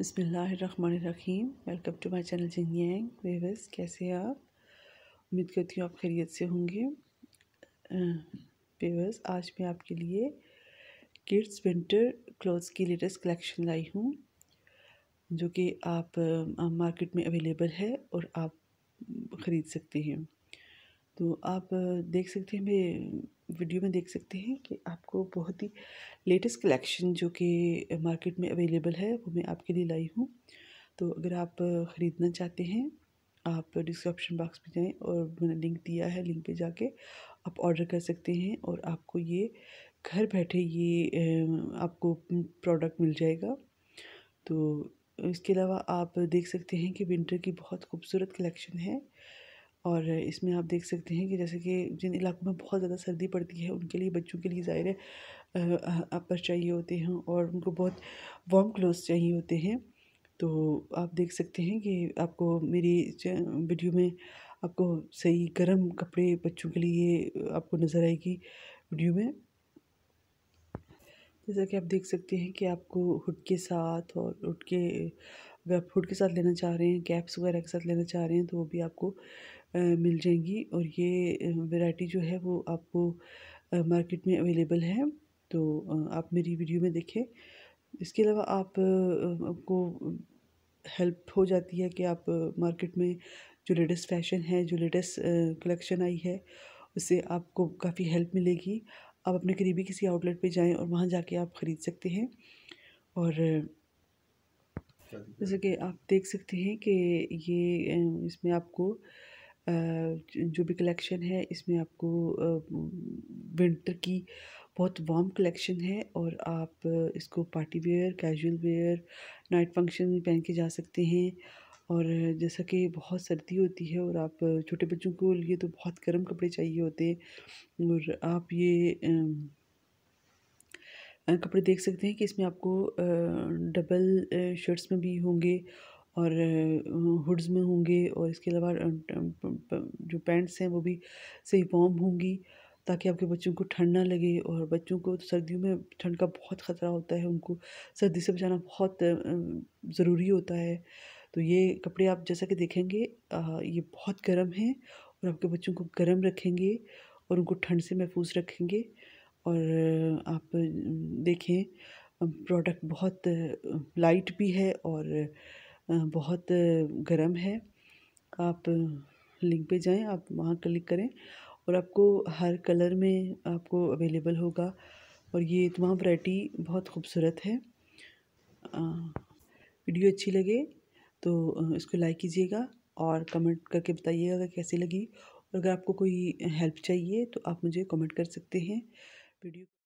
बसमीम welcome to my channel जिंग वेवर्स कैसे हैं आप उम्मीद करती हूँ आप खैरियत से होंगे वेवर्स आज मैं आपके लिए किड्स विंटर क्लोथ्स की लेटेस्ट कलेक्शन लाई हूँ जो कि आप मार्केट में अवेलेबल है और आप ख़रीद सकते हैं तो आप देख सकते हैं मेरे वीडियो में देख सकते हैं कि आपको बहुत ही लेटेस्ट कलेक्शन जो कि मार्केट में अवेलेबल है वो मैं आपके लिए लाई हूँ तो अगर आप ख़रीदना चाहते हैं आप डिस्क्रिप्शन बॉक्स में जाएं और मैंने लिंक दिया है लिंक पे जाके आप ऑर्डर कर सकते हैं और आपको ये घर बैठे ये आपको प्रोडक्ट मिल जाएगा तो इसके अलावा आप देख सकते हैं कि विंटर की बहुत खूबसूरत कलेक्शन है और इसमें आप देख सकते हैं कि जैसे कि जिन इलाकों में बहुत ज़्यादा सर्दी पड़ती है उनके लिए बच्चों के लिए ज़ाहिर है अपर चाहिए होते हैं और उनको बहुत वार्म क्लोथ्स चाहिए होते हैं तो आप देख सकते हैं कि आपको मेरी वीडियो में आपको सही गर्म कपड़े बच्चों के लिए आपको नज़र आएगी वीडियो में जैसा कि आप देख सकते हैं कि आपको हुड के साथ और हुड के अगर आप हुड के साथ लेना चाह रहे हैं कैप्स वगैरह के साथ लेना चाह रहे हैं तो वो भी आपको मिल जाएंगी और ये वैरायटी जो है वो आपको मार्केट में अवेलेबल है तो आप मेरी वीडियो में देखें इसके अलावा आप आपको हेल्प हो जाती है कि आप मार्केट में जो लेटेस्ट फैशन है जो लेटेस्ट कलेक्शन आई है उससे आपको काफ़ी हेल्प मिलेगी आप अपने करीबी किसी आउटलेट पे जाएं और वहाँ जाके आप ख़रीद सकते हैं और जैसे कि आप देख सकते हैं कि ये इसमें आपको जो भी कलेक्शन है इसमें आपको विंटर की बहुत वार्म कलेक्शन है और आप इसको party wear casual wear night function में पहन के जा सकते हैं और जैसा कि बहुत सर्दी होती है और आप छोटे बच्चों को लिए तो बहुत गर्म कपड़े चाहिए होते हैं और आप ये कपड़े देख सकते हैं कि इसमें आपको डबल शर्ट्स में भी होंगे और हुड्स में होंगे और इसके अलावा जो पैंट्स हैं वो भी सही वॉम होंगी ताकि आपके बच्चों को ठंड ना लगे और बच्चों को तो सर्दियों में ठंड का बहुत ख़तरा होता है उनको सर्दी से बचाना बहुत ज़रूरी होता है तो ये कपड़े आप जैसा कि देखेंगे ये बहुत गर्म हैं और आपके बच्चों को गर्म रखेंगे और उनको ठंड से महफूज रखेंगे और आप देखें प्रोडक्ट बहुत लाइट भी है और बहुत गर्म है आप लिंक पे जाएं आप वहाँ क्लिक करें और आपको हर कलर में आपको अवेलेबल होगा और ये तमाम वैरायटी बहुत खूबसूरत है वीडियो अच्छी लगे तो इसको लाइक कीजिएगा और कमेंट करके बताइएगा कैसी लगी और अगर आपको कोई हेल्प चाहिए तो आप मुझे कमेंट कर सकते हैं वीडियो